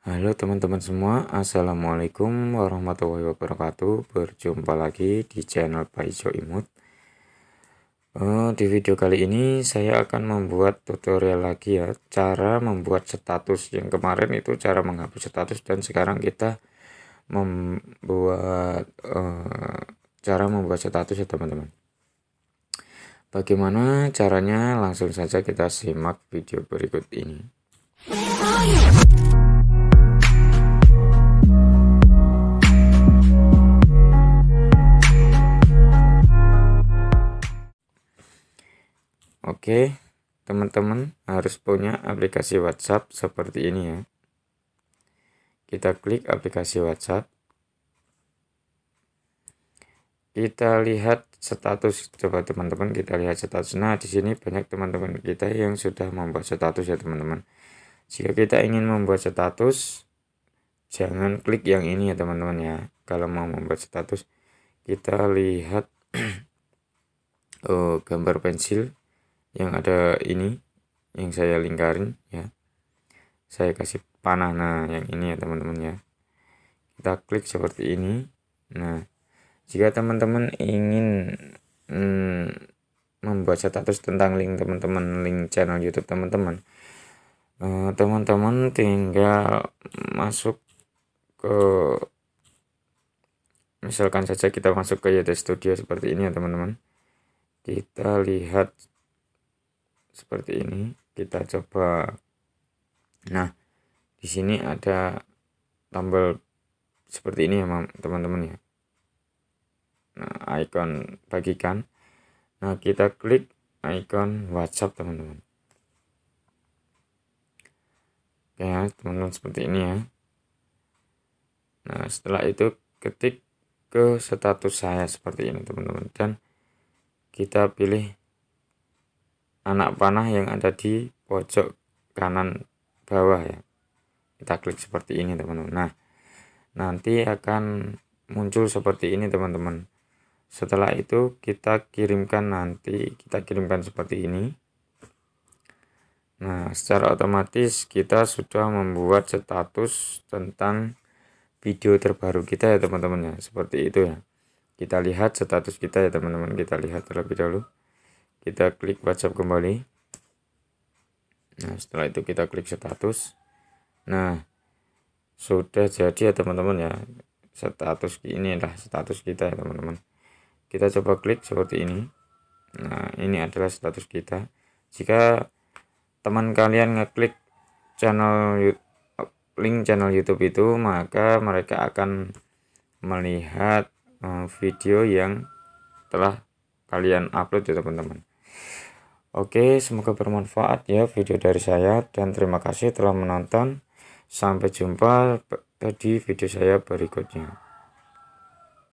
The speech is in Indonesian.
Halo teman-teman semua, Assalamualaikum warahmatullahi wabarakatuh Berjumpa lagi di channel Paijo Imut eh, Di video kali ini saya akan membuat tutorial lagi ya Cara membuat status Yang kemarin itu cara menghapus status Dan sekarang kita membuat eh, Cara membuat status ya teman-teman Bagaimana caranya langsung saja kita simak video berikut ini Oke, teman-teman harus punya aplikasi WhatsApp seperti ini ya. Kita klik aplikasi WhatsApp. Kita lihat status coba teman-teman kita lihat status. Nah, di sini banyak teman-teman kita yang sudah membuat status ya teman-teman. Jika kita ingin membuat status, jangan klik yang ini ya teman-teman ya. Kalau mau membuat status, kita lihat oh, gambar pensil yang ada ini yang saya lingkarin ya saya kasih panah nah yang ini ya teman-teman ya kita klik seperti ini nah jika teman-teman ingin hmm, membuat status tentang link teman-teman link channel YouTube teman-teman eh, teman-teman uh, tinggal masuk ke misalkan saja kita masuk ke Yada Studio seperti ini ya teman-teman kita lihat seperti ini kita coba nah di sini ada tombol seperti ini ya teman-teman ya nah, icon bagikan nah kita klik icon WhatsApp teman-teman oke ya teman-teman seperti ini ya nah setelah itu ketik ke status saya seperti ini teman-teman dan kita pilih anak panah yang ada di pojok kanan bawah ya kita klik seperti ini teman-teman nah nanti akan muncul seperti ini teman-teman setelah itu kita kirimkan nanti kita kirimkan seperti ini Nah, secara otomatis kita sudah membuat status tentang video terbaru kita ya teman-teman ya. Seperti itu ya. Kita lihat status kita ya teman-teman. Kita lihat terlebih dahulu kita klik WhatsApp kembali nah setelah itu kita klik status nah sudah jadi ya teman-teman ya status ini adalah status kita ya teman-teman kita coba klik seperti ini nah ini adalah status kita jika teman kalian ngeklik channel link channel YouTube itu maka mereka akan melihat eh, video yang telah kalian upload ya teman-teman Oke, semoga bermanfaat ya video dari saya dan terima kasih telah menonton. Sampai jumpa di video saya berikutnya.